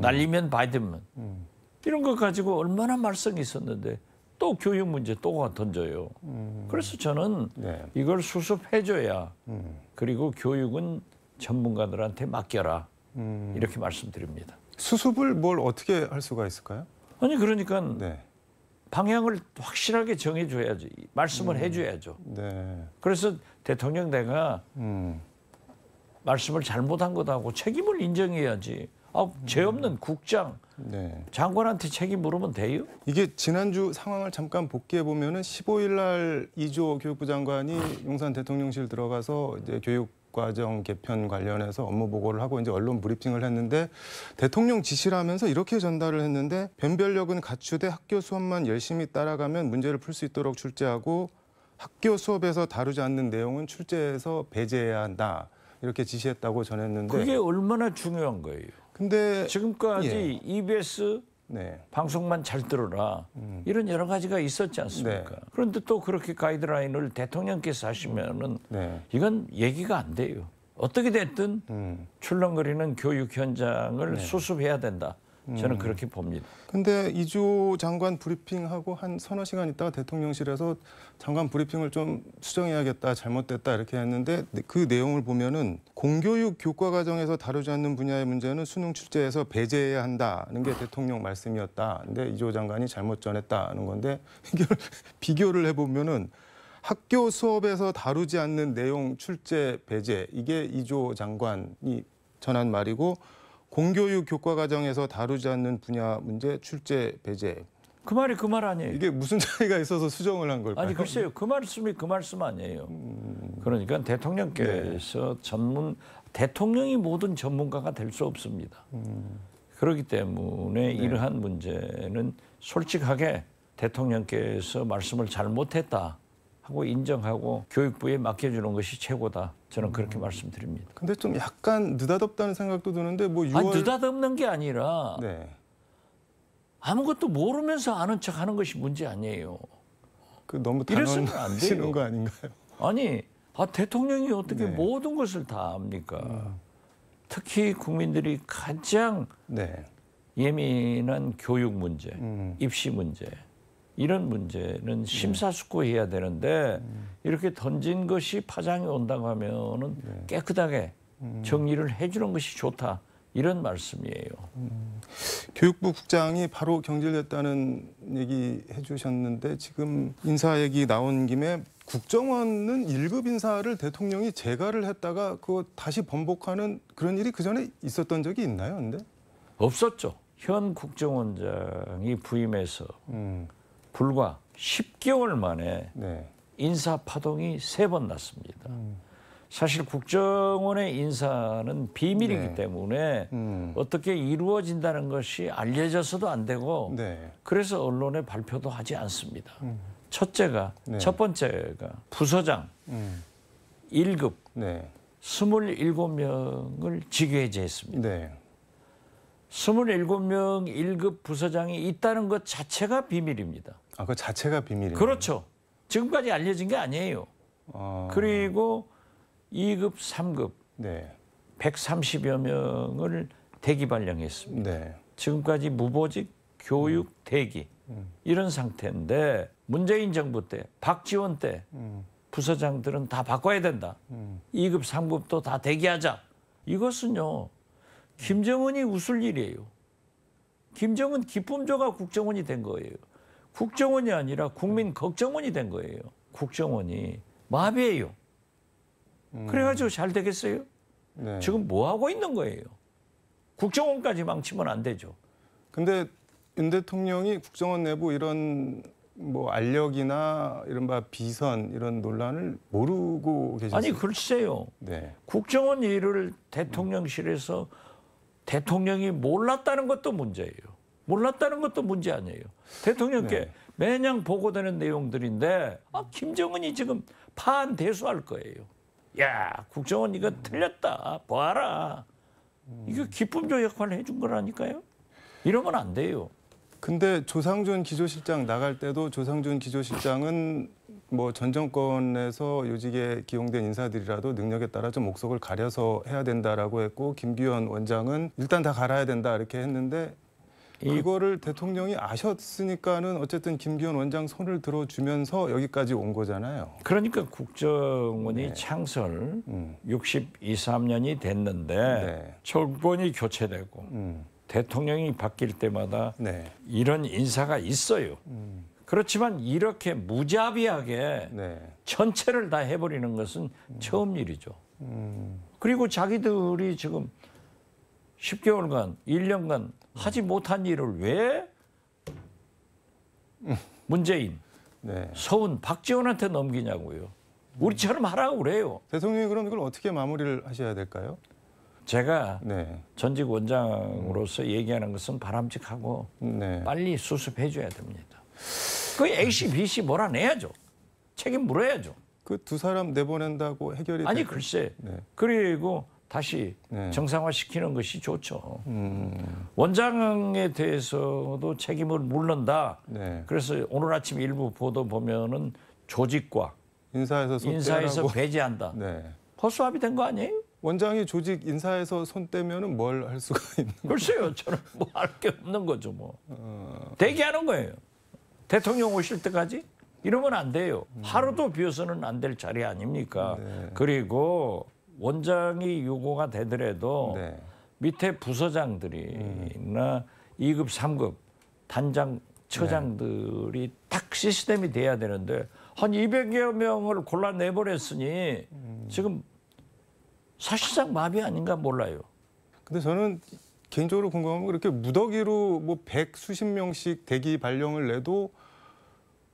날리면 바이든면 음. 이런 것 가지고 얼마나 말썽이 있었는데 또 교육 문제 또 던져요. 음. 그래서 저는 네. 이걸 수습해줘야 음. 그리고 교육은 전문가들한테 맡겨라 음. 이렇게 말씀드립니다. 수습을 뭘 어떻게 할 수가 있을까요? 아니 그러니까 네. 방향을 확실하게 정해줘야지 말씀을 음. 해줘야죠. 네. 그래서 대통령 내가 음. 말씀을 잘못한 거다고 책임을 인정해야지. 아, 죄 없는 국장, 네. 장관한테 책임 물으면 돼요? 이게 지난주 상황을 잠깐 복귀해 보면은 15일 날 이조 교육부 장관이 용산 대통령실 들어가서 이제 교육 과정 개편 관련해서 업무 보고를 하고 이제 언론 브리핑을 했는데 대통령 지시를하면서 이렇게 전달을 했는데 변별력은 갖추되 학교 수업만 열심히 따라가면 문제를 풀 수 있도록 출제하고 학교 수업에서 다루지 않는 내용은 출제해서 배제해야 한다. 이렇게 지시했다고 전했는데 그게 얼마나 중요한 거예요? 근데 지금까지 예. EBS 네. 방송만 잘 들어라 음. 이런 여러 가지가 있었지 않습니까? 네. 그런데 또 그렇게 가이드라인을 대통령께서 하시면은 네. 이건 얘기가 안 돼요. 어떻게 됐든 음. 출렁거리는 교육 현장을 네. 수습해야 된다. 저는 음. 그렇게 봅니다. 근데 이주 장관 브리핑하고 한 서너 시간 있다가 대통령실에서 장관 브리핑을 좀 수정해야겠다, 잘못됐다 이렇게 했는데 그 내용을 보면은 공교육 교과 과정에서 다루지 않는 분야의 문제는 수능 출제에서 배제해야 한다는 게 대통령 말씀이었다. 근데 이조 장관이 잘못 전했다는 건데 비교를, 해보면은 학교 수업에서 다루지 않는 내용 출제 배제 이게 이조 장관이 전한 말이고 공교육 교과 과정에서 다루지 않는 분야 문제 출제 배제. 그 말이 그 말 아니에요. 이게 무슨 차이가 있어서 수정을 한 걸까요? 아니 글쎄요. 그 말씀이 그 말씀 아니에요. 음. 그러니까 대통령께서 네. 전문 대통령이 모든 전문가가 될 수 없습니다. 음... 그렇기 때문에 네. 이러한 문제는 솔직하게 대통령께서 말씀을 잘못했다. 하고 인정하고 교육부에 맡겨주는 것이 최고다. 저는 그렇게 음. 말씀드립니다. 근데 좀 약간 느닷없다는 생각도 드는데 뭐 6월... 아니, 느닷없는 게 아니라 네. 아무것도 모르면서 아는 척 하는 것이 문제 아니에요. 그 너무 단언하시는 거 아닌가요? 아니, 아 대통령이 어떻게 네. 모든 것을 다 압니까? 음. 특히 국민들이 가장 네. 예민한 교육 문제, 음. 입시 문제, 이런 문제는 네. 심사숙고해야 되는데 음. 이렇게 던진 것이 파장이 온다고 하면은 네. 깨끗하게 음. 정리를 해주는 것이 좋다 이런 말씀이에요. 음. 교육부 국장이 바로 경질됐다는 얘기 해주셨는데 지금 인사 얘기 나온 김에 국정원은 일급 인사를 대통령이 재가를 했다가 그 다시 번복하는 그런 일이 그 전에 있었던 적이 있나요? 근데 없었죠. 현 국정원장이 부임해서 음. 불과 10개월 만에 네. 인사 파동이 세 번 났습니다. 음. 사실 국정원의 인사는 비밀이기 네. 때문에 음. 어떻게 이루어진다는 것이 알려져서도 안 되고 네. 그래서 언론에 발표도 하지 않습니다. 음. 첫째가 네. 첫 번째가 부서장 음. 1급 네. 27명을 직위해제했습니다. 네. 27명 1급 부서장이 있다는 것 자체가 비밀입니다. 아, 그 자체가 비밀이에요. 그렇죠. 지금까지 알려진 게 아니에요. 어... 그리고 2급, 3급 네. 130여 명을 대기 발령했습니다. 네. 지금까지 무보직, 교육, 음. 대기 음. 이런 상태인데 문재인 정부 때, 박지원 때 음. 부서장들은 다 바꿔야 된다. 음. 2급, 3급도 다 대기하자. 이것은요. 김정은이 웃을 일이에요. 김정은 기쁨조가 국정원이 된 거예요. 국정원이 아니라 국민 걱정원이 된 거예요. 국정원이 마비예요. 음. 그래가지고 잘 되겠어요? 네. 지금 뭐 하고 있는 거예요? 국정원까지 망치면 안 되죠. 근데 윤 대통령이 국정원 내부 이런 뭐 알력이나 이런바 비선 이런 논란을 모르고 계셨어요. 아니 글쎄요. 네. 국정원 일을 대통령실에서 대통령이 몰랐다는 것도 문제예요. 몰랐다는 것도 문제 아니에요. 대통령께 네. 매년 보고되는 내용들인데 아, 김정은이 지금 파판 대수할 거예요. 야 국정원 이거 틀렸다 봐라. 이거 기쁨조 역할을 해준 거라니까요. 이러면 안 돼요. 근데 조상준 기조실장 나갈 때도 조상준 기조실장은 뭐전 정권에서 요직에 기용된 인사들이라도 능력에 따라 좀 목석을 가려서 해야 된다라고 했고 김기현 원장은 일단 다 갈아야 된다 이렇게 했는데 그 이거를 대통령이 아셨으니까는 어쨌든 김기현 원장 손을 들어주면서 여기까지 온 거잖아요. 그러니까 국정원이 네. 창설 음. 62, 3년이 됐는데 네. 정권이 교체되고 음. 대통령이 바뀔 때마다 네. 이런 인사가 있어요. 음. 그렇지만 이렇게 무자비하게 네. 전체를 다 해버리는 것은 처음 일이죠. 음. 그리고 자기들이 지금 10개월간, 1년간 하지 못한 일을 왜 문재인, 네. 서훈, 박지원한테 넘기냐고요. 우리처럼 하라고 그래요. 대통령이 그럼 이걸 어떻게 마무리를 하셔야 될까요? 제가 네. 전직 원장으로서 얘기하는 것은 바람직하고 네. 빨리 수습해 줘야 됩니다. 그 AC, BC 몰아내야죠. 책임 물어야죠. 그 두 사람 내보낸다고 해결이 아니 될까요? 글쎄. 네. 그리고 다시 네. 정상화시키는 것이 좋죠. 음. 원장에 대해서도 책임을 물른다. 네. 그래서 오늘 아침 일부 보도 보면은 조직과 인사에서 인사에서 배제한다. 네. 허수아비 된 거 아니에요? 원장이 조직 인사에서 손떼면뭘 할 수가 있는 거 글쎄요, 저는 뭐 할 게 없는 거죠, 뭐. 어... 대기하는 거예요. 대통령 오실 때까지 이러면 안 돼요. 음. 하루도 비어서는 안 될 자리 아닙니까? 네. 그리고 원장이 요구가 되더라도 네. 밑에 부서장들이나 2급3급 단장, 처장들이 네. 시스템이 돼야 되는데 한 200여 명을 골라내버렸으니 음. 지금 사실상 마비 아닌가 몰라요. 근데 저는 개인적으로 궁금한 건 그렇게 무더기로 뭐 백 수십 명씩 대기 발령을 내도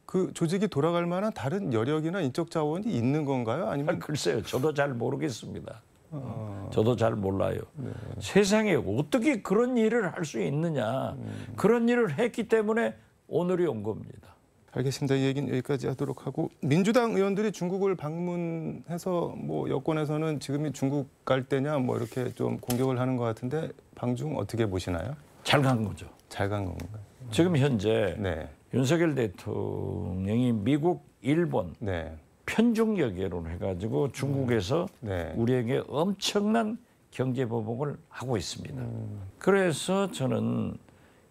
그 조직이 돌아갈 만한 다른 여력이나 인적 자원이 있는 건가요? 아니면 아, 글쎄요. 저도 잘 모르겠습니다. 어... 저도 잘 몰라요. 네. 세상에 어떻게 그런 일을 할 수 있느냐. 음... 그런 일을 했기 때문에 오늘이 온 겁니다. 알겠습니다. 이 얘기는 여기까지 하도록 하고 민주당 의원들이 중국을 방문해서 뭐 여권에서는 지금이 중국 갈 때냐 뭐 이렇게 좀 공격을 하는 것 같은데 방중 어떻게 보시나요? 잘 간 거죠. 잘 간 건가요? 지금 현재 네. 윤석열 대통령이 미국, 일본 네. 편중 여기로 해가지고 중국에서 음. 네. 우리에게 엄청난 경제 보복을 하고 있습니다. 음. 그래서 저는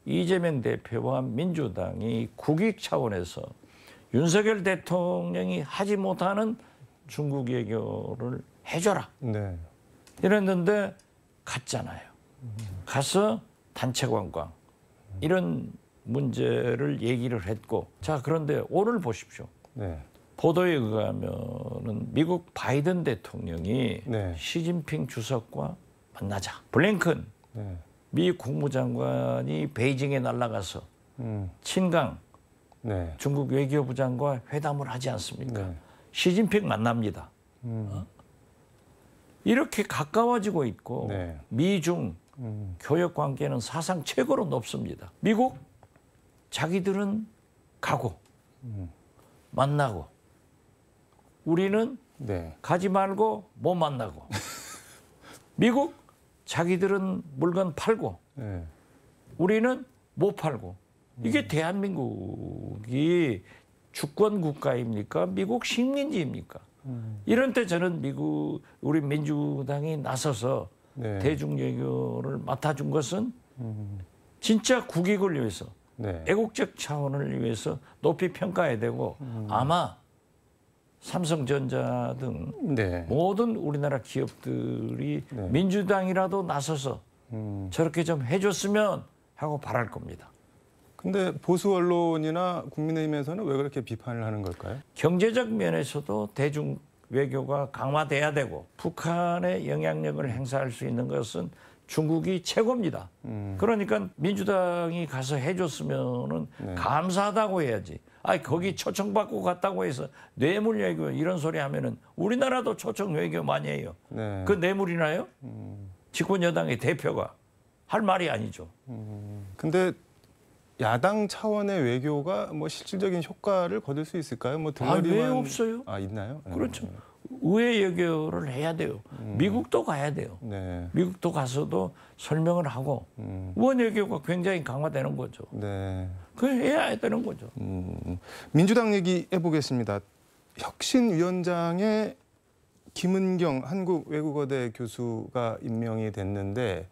이재명 대표와 민주당이 국익 차원에서 윤석열 대통령이 하지 못하는 중국 외교를 해줘라. 네. 이랬는데 갔잖아요. 가서 단체 관광 이런 문제를 얘기를 했고 자 그런데 오늘 보십시오. 네. 보도에 의하면은 미국 바이든 대통령이 네. 시진핑 주석과 만나자 블링컨 네. 미 국무장관이 베이징에 날아가서 음. 친강 네. 중국 외교부장과 회담을 하지 않습니까? 네. 시진핑 만납니다. 음. 어? 이렇게 가까워지고 있고 네. 미중 음. 교역 관계는 사상 최고로 높습니다. 미국 자기들은 가고 음. 만나고 우리는 네. 가지 말고 못 뭐 만나고 미국 자기들은 물건 팔고 네. 우리는 못 뭐 팔고 이게 음. 대한민국이 주권 국가입니까? 미국 식민지입니까? 음. 이런 때 저는 미국 우리 민주당이 나서서 네. 대중외교를 맡아준 것은 음. 진짜 국익을 위해서 네. 애국적 차원을 위해서 높이 평가해야 되고 음. 아마 삼성전자 등 네. 모든 우리나라 기업들이 네. 민주당이라도 나서서 음. 저렇게 좀 해줬으면 하고 바랄 겁니다. 근데 보수 언론이나 국민의힘에서는 왜 그렇게 비판을 하는 걸까요? 경제적 면에서도 대중 외교가 강화돼야 되고 북한의 영향력을 행사할 수 있는 것은 중국이 최고입니다. 음. 그러니까 민주당이 가서 해줬으면은 네. 감사하다고 해야지. 아 거기 초청받고 갔다고 해서 뇌물 외교 이런 소리 하면은 우리나라도 초청 외교 많이 해요. 네. 그 뇌물이나요? 음. 집권 여당의 대표가 할 말이 아니죠. 음. 근데 야당 차원의 외교가 뭐 실질적인 효과를 거둘 수 있을까요? 뭐 등어리만 아, 왜 없어요? 아 있나요? 네. 그렇죠. 음. 우회 여교를 해야 돼요. 음. 미국도 가야 돼요. 네. 미국도 가서도 설명을 하고 음. 원외교가 굉장히 강화되는 거죠. 네. 그 해야 되는 거죠. 음. 민주당 얘기 해보겠습니다. 혁신위원장에 김은경 한국외국어대 교수가 임명이 됐는데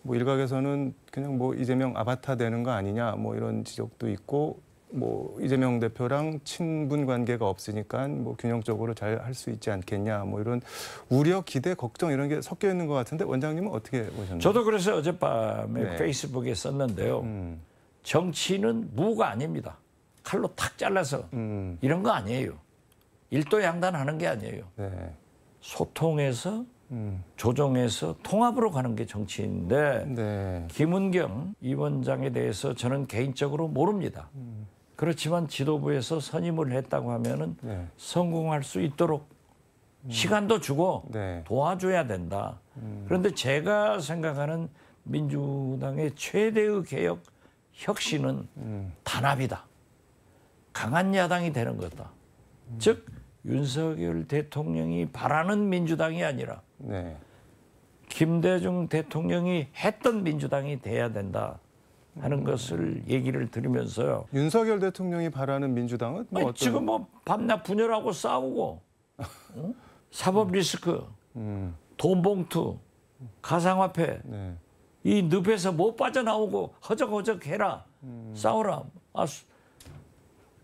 뭐 일각에서는 그냥 뭐 이재명 아바타 되는 거 아니냐 뭐 이런 지적도 있고 뭐 이재명 대표랑 친분 관계가 없으니까 뭐 균형적으로 잘 할 수 있지 않겠냐 뭐 이런 우려, 기대, 걱정 이런 게 섞여 있는 것 같은데 원장님은 어떻게 보셨나요? 저도 그래서 어젯밤에 네. 페이스북에 썼는데요. 음. 정치는 무가 아닙니다. 칼로 탁 잘라서 음. 이런 거 아니에요. 일도양단하는 게 아니에요. 네. 소통해서 음. 조정해서 통합으로 가는 게 정치인데 네. 김은경 이 원장에 대해서 저는 개인적으로 모릅니다. 음. 그렇지만 지도부에서 선임을 했다고 하면은 네. 성공할 수 있도록 음. 시간도 주고 네. 도와줘야 된다. 음. 그런데 제가 생각하는 민주당의 최대의 개혁 혁신은 음. 단합이다. 강한 야당이 되는 거다. 음. 즉 윤석열 대통령이 바라는 민주당이 아니라 네. 김대중 대통령이 했던 민주당이 돼야 된다. 하는 것을 얘기를 들으면서요. 윤석열 대통령이 바라는 민주당은 뭐 아니, 지금 뭐 밤낮 분열하고 싸우고 어? 사법 리스크, 음. 돈 봉투, 가상화폐 네. 이 늪에서 못 뭐 빠져나오고 허적허적 해라 음. 싸워라. 아,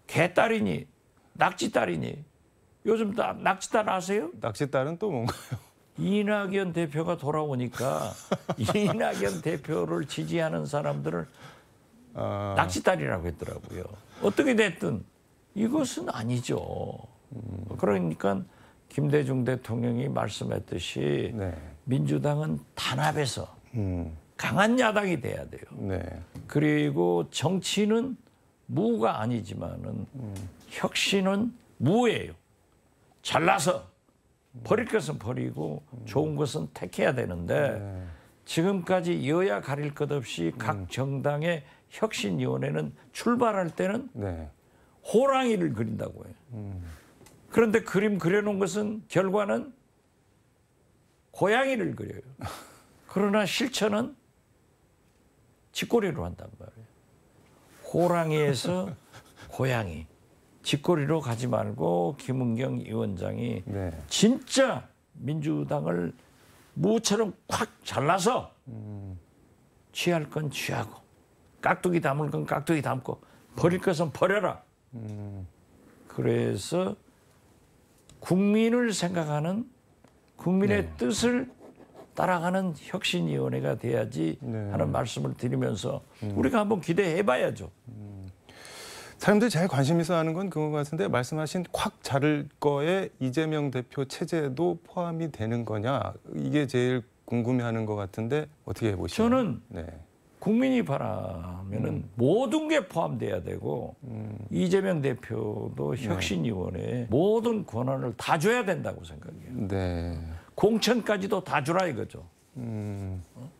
개딸이니 낙지딸이니 요즘 낙지딸 아세요? 낙지딸은 또 뭔가요? 이낙연 대표가 돌아오니까 이낙연 대표를 지지하는 사람들을 아... 낚시다리라고 했더라고요. 어떻게 됐든 이것은 아니죠. 음. 그러니까 김대중 대통령이 말씀했듯이 네. 민주당은 단합해서 음. 강한 야당이 돼야 돼요. 네. 그리고 정치는 무가 아니지만은 음. 혁신은 무예요. 잘라서 버릴 것은 버리고 좋은 것은 택해야 되는데 지금까지 여야 가릴 것 없이 각 음. 정당의 혁신위원회는 출발할 때는 네. 호랑이를 그린다고 해요. 음. 그런데 그림 그려놓은 것은 결과는 고양이를 그려요. 그러나 실천은 짓거리로 한단 말이에요. 호랑이에서 고양이. 짓거리로 가지 말고 김은경 위원장이 네. 진짜 민주당을 무처럼 콱 잘라서 음. 취할 건 취하고 깍두기 담을 건 깍두기 담고 버릴 것은 버려라. 음. 그래서 국민을 생각하는 국민의 네. 뜻을 따라가는 혁신위원회가 돼야지 네. 하는 말씀을 드리면서 음. 우리가 한번 기대해 봐야죠. 음. 사람들이 제일 관심 있어 하는 건 그거 같은데 말씀하신 콱 자를 거에 이재명 대표 체제도 포함이 되는 거냐 이게 제일 궁금해하는 것 같은데 어떻게 보시나요? 저는 네. 국민이 바라면은 음. 모든 게 포함돼야 되고 음. 이재명 대표도 혁신위원회 네. 모든 권한을 다 줘야 된다고 생각해요. 네. 공천까지도 다 주라 이거죠. 음. 어?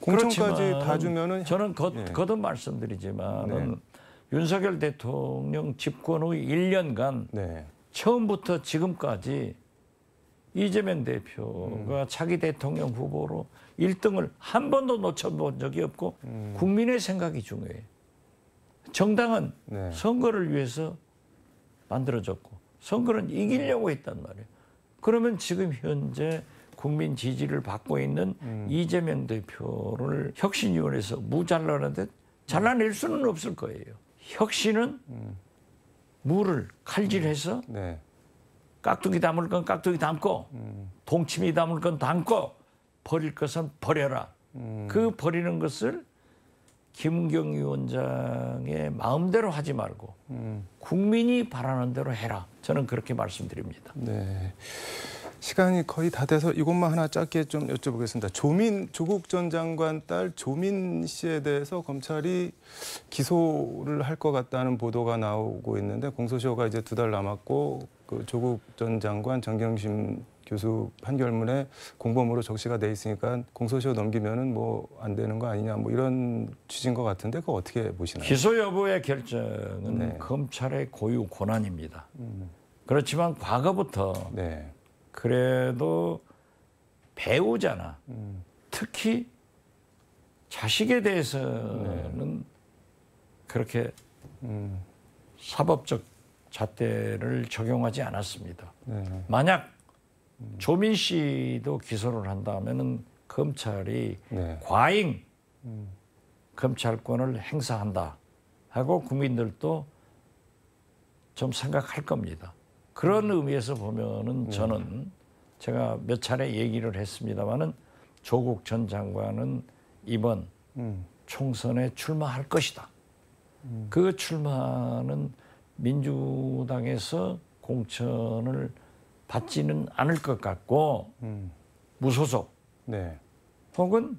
공천까지 다 주면은 저는 거, 예. 거듭 말씀드리지만 네. 윤석열 대통령 집권 후 1년간 네. 처음부터 지금까지 이재명 대표가 음. 자기 대통령 후보로 1등을 한 번도 놓쳐본 적이 없고 음. 국민의 생각이 중요해요. 정당은 네. 선거를 위해서 만들어졌고 선거는 이기려고 했단 말이에요. 그러면 지금 현재 국민 지지를 받고 있는 음. 이재명 대표를 혁신위원회에서 무잘라는데 잘라낼 수는 없을 거예요. 혁신은 물을 칼질해서 음. 네. 깍두기 담을 건 깍두기 담고 음. 동치미 담을 건 담고 버릴 것은 버려라. 음. 그 버리는 것을 김경 위원장의 마음대로 하지 말고 국민이 바라는 대로 해라. 저는 그렇게 말씀드립니다. 네. 시간이 거의 다 돼서 이것만 하나 짧게 좀 여쭤보겠습니다. 조민 조국 전 장관 딸 조민 씨에 대해서 검찰이 기소를 할 것 같다는 보도가 나오고 있는데 공소시효가 이제 두 달 남았고 그 조국 전 장관 정경심 교수 판결문에 공범으로 적시가 돼 있으니까 공소시효 넘기면은 뭐 안 되는 거 아니냐 뭐 이런 취지인 것 같은데 그거 어떻게 보시나요? 기소 여부의 결정은 네. 검찰의 고유 권한입니다. 음. 그렇지만 과거부터 네. 그래도 배우잖아. 음. 특히 자식에 대해서는 네. 그렇게 음. 사법적 잣대를 적용하지 않았습니다. 네. 만약 조민 씨도 기소를 한다면 검찰이 네. 과잉 음. 검찰권을 행사한다 하고 국민들도 좀 생각할 겁니다. 그런 음. 의미에서 보면은 음. 저는 제가 몇 차례 얘기를 했습니다마는 조국 전 장관은 이번 음. 총선에 출마할 것이다. 음. 그 출마는 민주당에서 공천을 받지는 않을 것 같고 음. 무소속 네. 혹은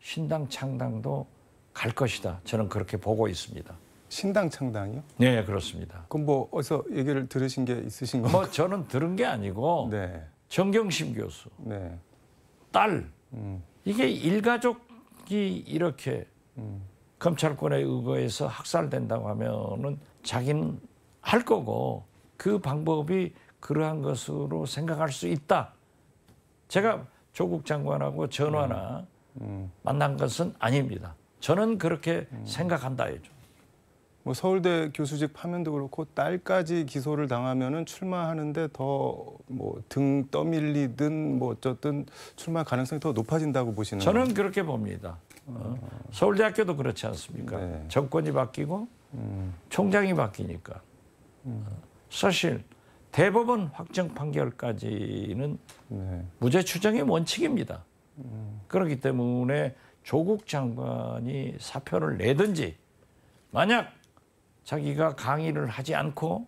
신당 창당도 갈 것이다. 저는 그렇게 보고 있습니다. 신당 창당이요? 네, 그렇습니다. 그럼 뭐 어디서 얘기를 들으신 게 있으신 뭐 가요뭐 저는 들은 게 아니고 네. 정경심 교수, 네. 딸 음. 이게 일가족이 이렇게 음. 검찰권에 의거해서 학살된다고 하면은 자기는 할 거고 그 방법이 그러한 것으로 생각할 수 있다. 제가 조국 장관하고 전화나 음. 음. 만난 것은 아닙니다. 저는 그렇게 음. 생각한다 해죠. 뭐 서울대 교수직 파면도 그렇고 딸까지 기소를 당하면은 출마하는데 더 뭐 등 떠밀리든 뭐 어쨌든 출마 가능성이 더 높아진다고 보시는 저는 그렇게 봅니다. 어. 서울대학교도 그렇지 않습니까? 네. 정권이 바뀌고 음. 총장이 바뀌니까 음. 어, 사실 대법원 확정 판결까지는 네. 무죄 추정의 원칙입니다. 음. 그렇기 때문에 조국 장관이 사표를 내든지 만약 자기가 강의를 하지 않고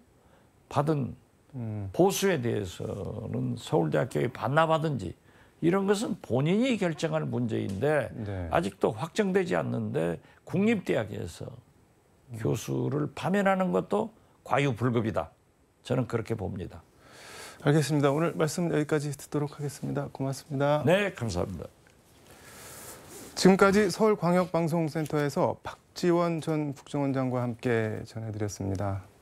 받은 음. 보수에 대해서는 서울대학교에 반납하든지 이런 것은 본인이 결정할 문제인데 네. 아직도 확정되지 않는데 국립대학에서 음. 교수를 파면하는 것도 과유불급이다. 저는 그렇게 봅니다. 알겠습니다. 오늘 말씀 여기까지 듣도록 하겠습니다. 고맙습니다. 네, 감사합니다. 지금까지 서울광역방송센터에서 박 박지원 전 국정원장과 함께 전해드렸습니다.